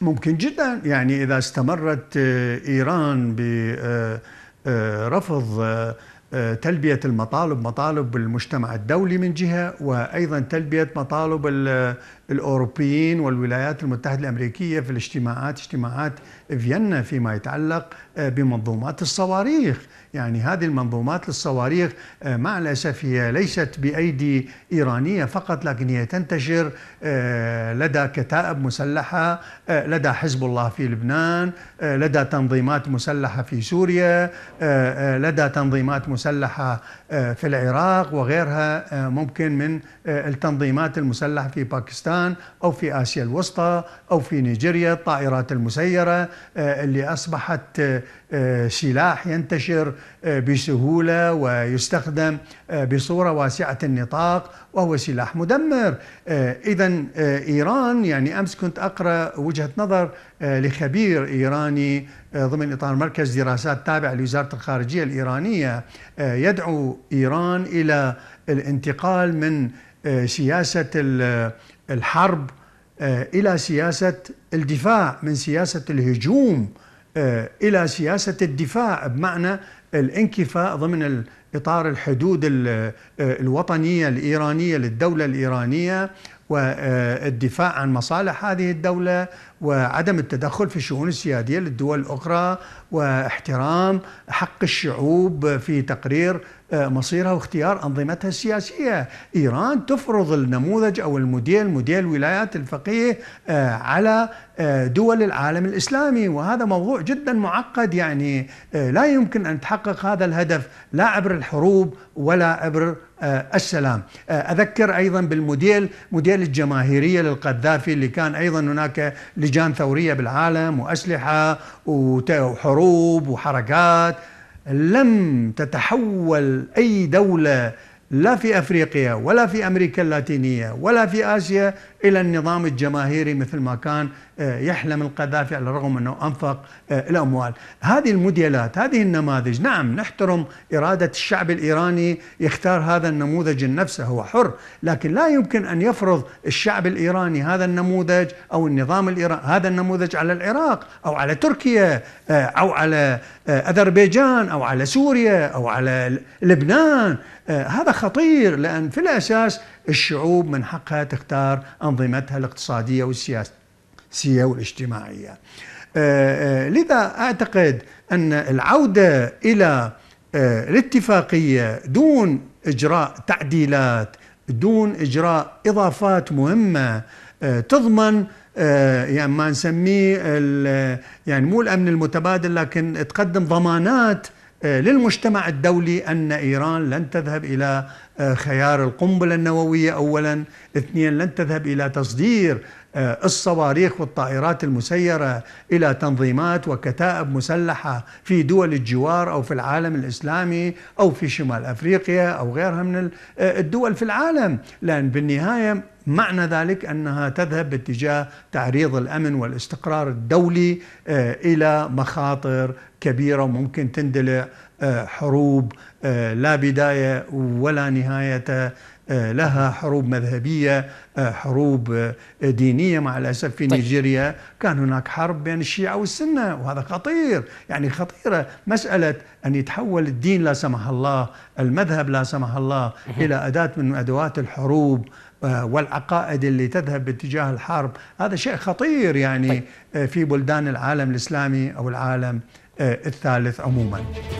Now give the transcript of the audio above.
ممكن جدا يعني إذا استمرت آه، إيران برفض آه، آه، تلبية المطالب مطالب المجتمع الدولي من جهة وأيضا تلبية مطالب الأوروبيين والولايات المتحدة الأمريكية في الاجتماعات اجتماعات فيينا فيما يتعلق آه، بمنظومات الصواريخ يعني هذه المنظومات للصواريخ آه، مع الأسف هي ليست بأيدي إيرانية فقط لكن هي تنتشر آه، لدى كتائب مسلحة لدى حزب الله في لبنان لدى تنظيمات مسلحة في سوريا لدى تنظيمات مسلحة في العراق وغيرها ممكن من التنظيمات المسلحة في باكستان إيران أو في آسيا الوسطى أو في نيجيريا الطائرات المسيرة آه، اللي أصبحت آه، آه، سلاح ينتشر بسهولة ويستخدم بصورة واسعة النطاق وهو سلاح مدمر إذا إيران يعني أمس كنت أقرأ وجهة نظر لخبير إيراني ضمن إطار مركز دراسات تابع لوزارة الخارجية الإيرانية يدعو إيران إلى الانتقال من سياسة الحرب آه، إلى سياسة الدفاع من سياسة الهجوم آه، إلى سياسة الدفاع بمعنى الانكفاء ضمن إطار الحدود آه، الوطنية الإيرانية للدولة الإيرانية والدفاع عن مصالح هذه الدولة وعدم التدخل في الشؤون السيادية للدول الأخرى واحترام حق الشعوب في تقرير آه، مصيرها واختيار أنظمتها السياسية إيران تفرض النموذج أو الموديل موديل ولايات الفقيه آه، على آه، دول العالم الإسلامي وهذا موضوع جدا معقد يعني لا يمكن أن تحقق هذا الهدف لا عبر الحروب ولا عبر آه، السلام آه، أذكر أيضا بالموديل موديل الجماهيرية للقذافي اللي كان أيضا هناك لجان ثورية بالعالم وأسلحة وحروب وحركات لم تتحول أي دولة لا في افريقيا ولا في امريكا اللاتينيه ولا في اسيا الى النظام الجماهيري مثل ما كان آه، يحلم القذافي على الرغم انه انفق آه، الاموال، هذه الموديلات، هذه النماذج، نعم نحترم اراده الشعب الايراني يختار هذا النموذج لنفسه هو حر، لكن لا يمكن ان يفرض الشعب الايراني هذا النموذج او النظام الايراني هذا النموذج على العراق او على تركيا آه، او على اذربيجان او على سوريا او على لبنان، هذا خطير لأن في الأساس الشعوب من حقها تختار أنظمتها الاقتصادية والسياسية والاجتماعية آه، آه، لذا أعتقد أن العودة إلى آه، الاتفاقية دون إجراء تعديلات دون إجراء إضافات مهمة تضمن يعني ما نسميه يعني مو الأمن المتبادل لكن تقدم ضمانات آه، للمجتمع الدولي أن إيران لن تذهب إلى آه، خيار القنبلة النووية أولا اثنين لن تذهب إلى تصدير آه، الصواريخ والطائرات المسيرة إلى تنظيمات وكتائب مسلحة في دول الجوار أو في العالم الإسلامي أو في شمال أفريقيا أو غيرها من آه، الدول في العالم لأن بالنهاية معنى ذلك أنها تذهب باتجاه تعريض الأمن والاستقرار الدولي آه، إلى مخاطر كبيرة وممكن تندلع آه، حروب آه، لا بدايه ولا نهايه آه، لها حروب مذهبية حروب دينية مع الأسف في طيب. نيجيريا كان هناك حرب بين الشيعة والسنة وهذا خطير يعني خطيرة مسألة أن يتحول الدين لا سمح الله المذهب لا سمح الله إلى أداة من أدوات الحروب والعقائد اللي تذهب باتجاه الحرب هذا شيء خطير يعني طيب. في بلدان العالم الإسلامي أو العالم الثالث عموماً